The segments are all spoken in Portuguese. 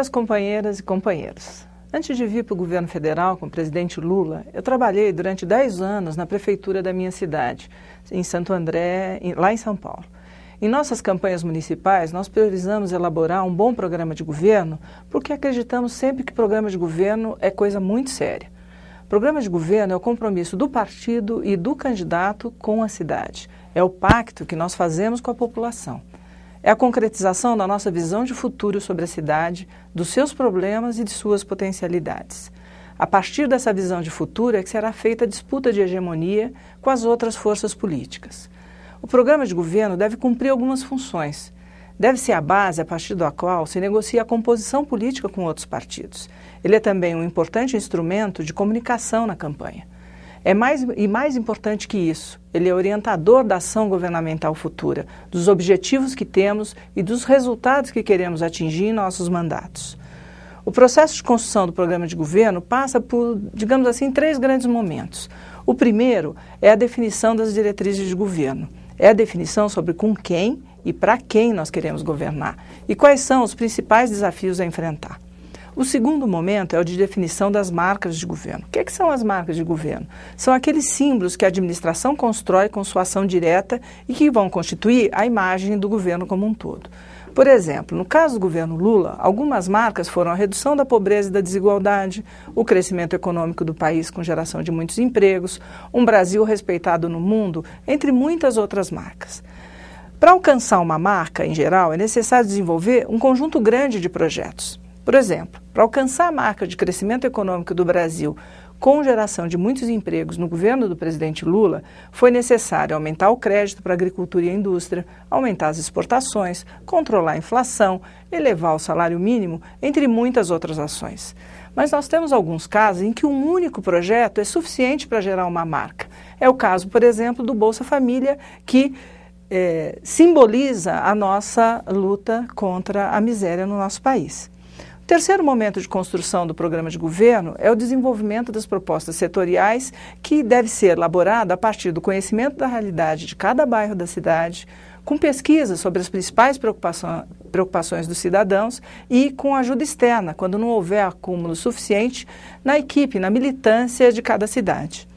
Caras companheiras e companheiros, antes de vir para o governo federal com o presidente Lula, eu trabalhei durante 10 anos na prefeitura da minha cidade, em Santo André, lá em São Paulo. Em nossas campanhas municipais, nós priorizamos elaborar um bom programa de governo, porque acreditamos sempre que programa de governo é coisa muito séria. Programa de governo é o compromisso do partido e do candidato com a cidade. É o pacto que nós fazemos com a população. É a concretização da nossa visão de futuro sobre a cidade, dos seus problemas e de suas potencialidades. A partir dessa visão de futuro é que será feita a disputa de hegemonia com as outras forças políticas. O programa de governo deve cumprir algumas funções. Deve ser a base a partir da qual se negocia a composição política com outros partidos. Ele é também um importante instrumento de comunicação na campanha. É mais, e mais importante que isso, ele é orientador da ação governamental futura, dos objetivos que temos e dos resultados que queremos atingir em nossos mandatos. O processo de construção do programa de governo passa por, digamos assim, três grandes momentos. O primeiro é a definição das diretrizes de governo, é a definição sobre com quem e para quem nós queremos governar e quais são os principais desafios a enfrentar. O segundo momento é o de definição das marcas de governo. O que, é que são as marcas de governo? São aqueles símbolos que a administração constrói com sua ação direta e que vão constituir a imagem do governo como um todo. Por exemplo, no caso do governo Lula, algumas marcas foram a redução da pobreza e da desigualdade, o crescimento econômico do país com geração de muitos empregos, um Brasil respeitado no mundo, entre muitas outras marcas. Para alcançar uma marca, em geral, é necessário desenvolver um conjunto grande de projetos. Por exemplo, para alcançar a marca de crescimento econômico do Brasil com geração de muitos empregos no governo do presidente Lula, foi necessário aumentar o crédito para a agricultura e a indústria, aumentar as exportações, controlar a inflação, elevar o salário mínimo, entre muitas outras ações. Mas nós temos alguns casos em que um único projeto é suficiente para gerar uma marca. É o caso, por exemplo, do Bolsa Família, que é, simboliza a nossa luta contra a miséria no nosso país. Terceiro momento de construção do programa de governo é o desenvolvimento das propostas setoriais que deve ser elaborada a partir do conhecimento da realidade de cada bairro da cidade, com pesquisas sobre as principais preocupações dos cidadãos e com ajuda externa, quando não houver acúmulo suficiente, na equipe, na militância de cada cidade.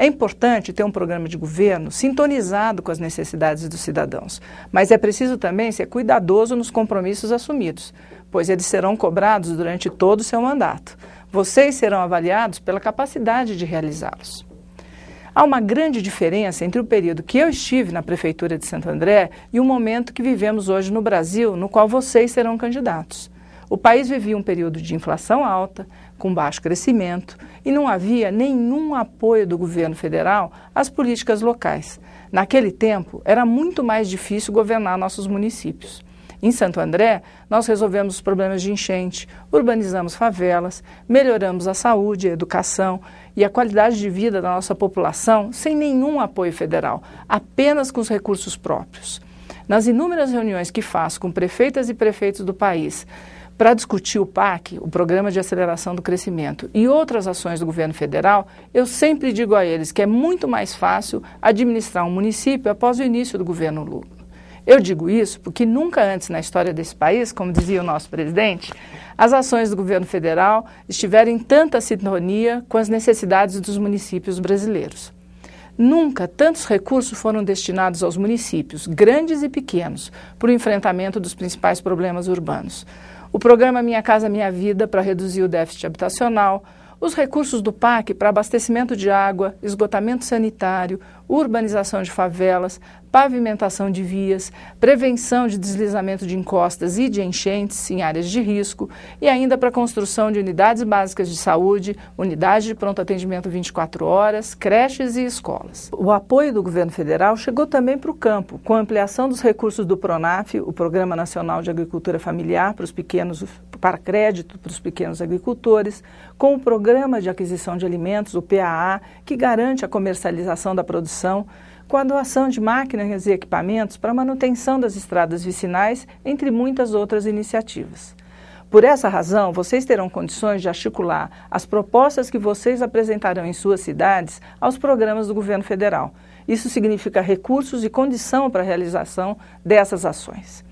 É importante ter um programa de governo sintonizado com as necessidades dos cidadãos, mas é preciso também ser cuidadoso nos compromissos assumidos, pois eles serão cobrados durante todo o seu mandato. Vocês serão avaliados pela capacidade de realizá-los. Há uma grande diferença entre o período que eu estive na Prefeitura de Santo André e o momento que vivemos hoje no Brasil, no qual vocês serão candidatos. O país vivia um período de inflação alta, com baixo crescimento e não havia nenhum apoio do governo federal às políticas locais. Naquele tempo, era muito mais difícil governar nossos municípios. Em Santo André, nós resolvemos os problemas de enchente, urbanizamos favelas, melhoramos a saúde, a educação e a qualidade de vida da nossa população sem nenhum apoio federal, apenas com os recursos próprios. Nas inúmeras reuniões que faço com prefeitas e prefeitos do país, para discutir o PAC, o Programa de Aceleração do Crescimento, e outras ações do governo federal, eu sempre digo a eles que é muito mais fácil administrar um município após o início do governo Lula. Eu digo isso porque nunca antes na história desse país, como dizia o nosso presidente, as ações do governo federal estiveram em tanta sintonia com as necessidades dos municípios brasileiros. Nunca tantos recursos foram destinados aos municípios, grandes e pequenos, para o enfrentamento dos principais problemas urbanos o programa Minha Casa Minha Vida para reduzir o déficit habitacional, os recursos do PAC para abastecimento de água, esgotamento sanitário, urbanização de favelas, pavimentação de vias, prevenção de deslizamento de encostas e de enchentes em áreas de risco e ainda para a construção de unidades básicas de saúde, unidade de pronto atendimento 24 horas, creches e escolas. O apoio do governo federal chegou também para o campo, com a ampliação dos recursos do PRONAF, o Programa Nacional de Agricultura Familiar para os pequenos para crédito para os pequenos agricultores, com o Programa de Aquisição de Alimentos, o PAA, que garante a comercialização da produção com a doação de máquinas e equipamentos para a manutenção das estradas vicinais, entre muitas outras iniciativas. Por essa razão, vocês terão condições de articular as propostas que vocês apresentarão em suas cidades aos programas do governo federal. Isso significa recursos e condição para a realização dessas ações.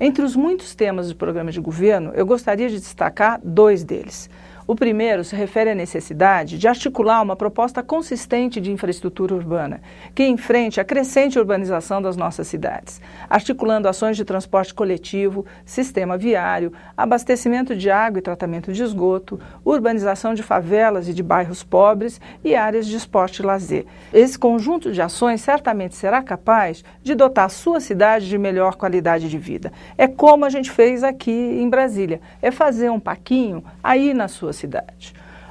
Entre os muitos temas do programa de governo, eu gostaria de destacar dois deles. O primeiro se refere à necessidade de articular uma proposta consistente de infraestrutura urbana, que enfrente a crescente urbanização das nossas cidades, articulando ações de transporte coletivo, sistema viário, abastecimento de água e tratamento de esgoto, urbanização de favelas e de bairros pobres e áreas de esporte e lazer. Esse conjunto de ações certamente será capaz de dotar a sua cidade de melhor qualidade de vida. É como a gente fez aqui em Brasília, é fazer um paquinho aí na sua cidade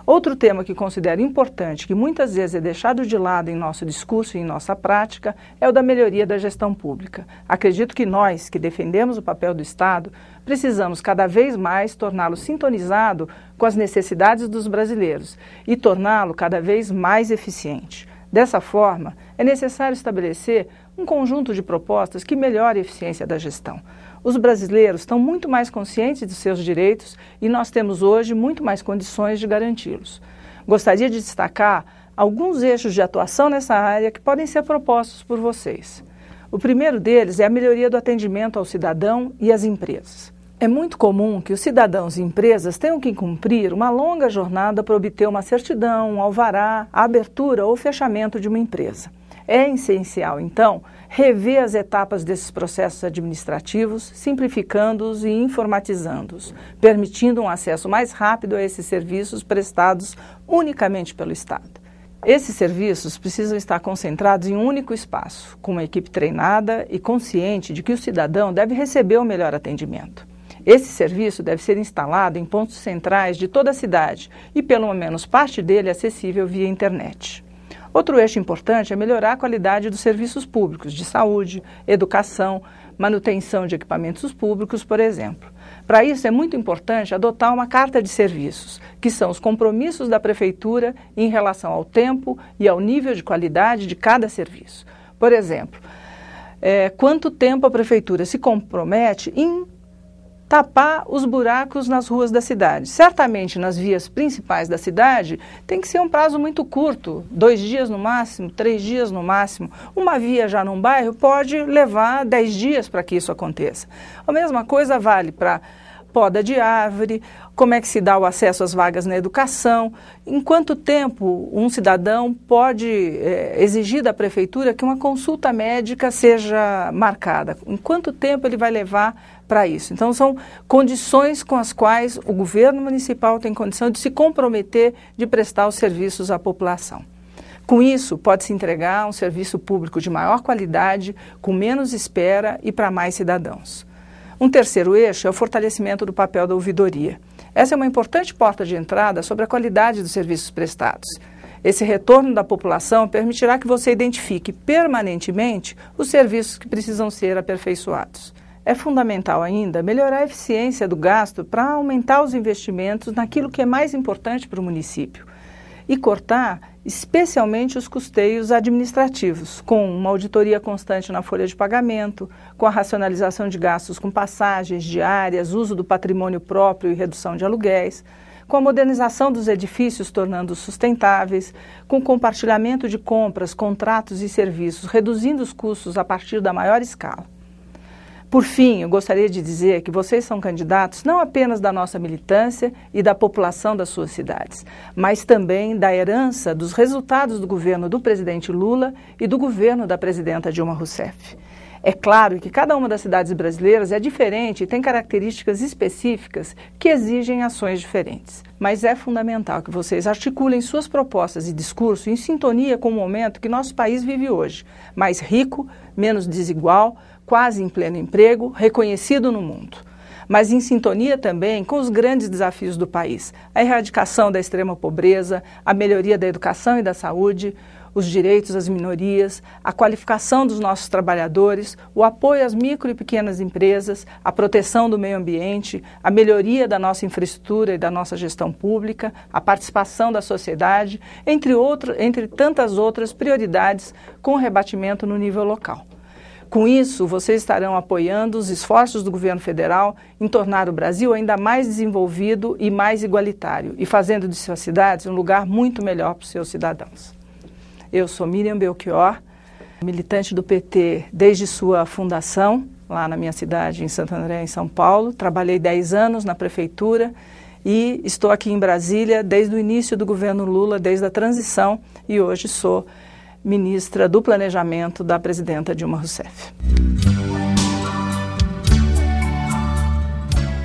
Outro tema que considero importante, que muitas vezes é deixado de lado em nosso discurso e em nossa prática, é o da melhoria da gestão pública. Acredito que nós, que defendemos o papel do Estado, precisamos cada vez mais torná-lo sintonizado com as necessidades dos brasileiros e torná-lo cada vez mais eficiente. Dessa forma, é necessário estabelecer um conjunto de propostas que melhore a eficiência da gestão. Os brasileiros estão muito mais conscientes de seus direitos e nós temos hoje muito mais condições de garanti-los. Gostaria de destacar alguns eixos de atuação nessa área que podem ser propostos por vocês. O primeiro deles é a melhoria do atendimento ao cidadão e às empresas. É muito comum que os cidadãos e empresas tenham que cumprir uma longa jornada para obter uma certidão, um alvará, a abertura ou fechamento de uma empresa. É essencial, então, rever as etapas desses processos administrativos, simplificando-os e informatizando-os, permitindo um acesso mais rápido a esses serviços prestados unicamente pelo Estado. Esses serviços precisam estar concentrados em um único espaço, com uma equipe treinada e consciente de que o cidadão deve receber o melhor atendimento. Esse serviço deve ser instalado em pontos centrais de toda a cidade e, pelo menos parte dele, acessível via internet. Outro eixo importante é melhorar a qualidade dos serviços públicos de saúde, educação, manutenção de equipamentos públicos, por exemplo. Para isso, é muito importante adotar uma carta de serviços, que são os compromissos da Prefeitura em relação ao tempo e ao nível de qualidade de cada serviço. Por exemplo, é, quanto tempo a Prefeitura se compromete em tapar os buracos nas ruas da cidade. Certamente nas vias principais da cidade tem que ser um prazo muito curto, dois dias no máximo, três dias no máximo. Uma via já num bairro pode levar dez dias para que isso aconteça. A mesma coisa vale para poda de árvore, como é que se dá o acesso às vagas na educação, em quanto tempo um cidadão pode é, exigir da prefeitura que uma consulta médica seja marcada, em quanto tempo ele vai levar para isso. Então, são condições com as quais o governo municipal tem condição de se comprometer de prestar os serviços à população. Com isso, pode-se entregar um serviço público de maior qualidade, com menos espera e para mais cidadãos. Um terceiro eixo é o fortalecimento do papel da ouvidoria. Essa é uma importante porta de entrada sobre a qualidade dos serviços prestados. Esse retorno da população permitirá que você identifique permanentemente os serviços que precisam ser aperfeiçoados. É fundamental ainda melhorar a eficiência do gasto para aumentar os investimentos naquilo que é mais importante para o município, e cortar especialmente os custeios administrativos, com uma auditoria constante na folha de pagamento, com a racionalização de gastos com passagens diárias, uso do patrimônio próprio e redução de aluguéis, com a modernização dos edifícios, tornando-os sustentáveis, com compartilhamento de compras, contratos e serviços, reduzindo os custos a partir da maior escala. Por fim, eu gostaria de dizer que vocês são candidatos não apenas da nossa militância e da população das suas cidades, mas também da herança dos resultados do governo do presidente Lula e do governo da presidenta Dilma Rousseff. É claro que cada uma das cidades brasileiras é diferente e tem características específicas que exigem ações diferentes. Mas é fundamental que vocês articulem suas propostas e discurso em sintonia com o momento que nosso país vive hoje mais rico, menos desigual quase em pleno emprego, reconhecido no mundo mas em sintonia também com os grandes desafios do país: a erradicação da extrema pobreza, a melhoria da educação e da saúde, os direitos às minorias, a qualificação dos nossos trabalhadores, o apoio às micro e pequenas empresas, a proteção do meio ambiente, a melhoria da nossa infraestrutura e da nossa gestão pública, a participação da sociedade, entre, outro, entre tantas outras prioridades com rebatimento no nível local. Com isso, vocês estarão apoiando os esforços do governo federal em tornar o Brasil ainda mais desenvolvido e mais igualitário e fazendo de suas cidades um lugar muito melhor para os seus cidadãos. Eu sou Miriam Belchior, militante do PT desde sua fundação, lá na minha cidade, em Santo André, em São Paulo. Trabalhei 10 anos na prefeitura e estou aqui em Brasília desde o início do governo Lula, desde a transição, e hoje sou ministra do Planejamento da presidenta Dilma Rousseff.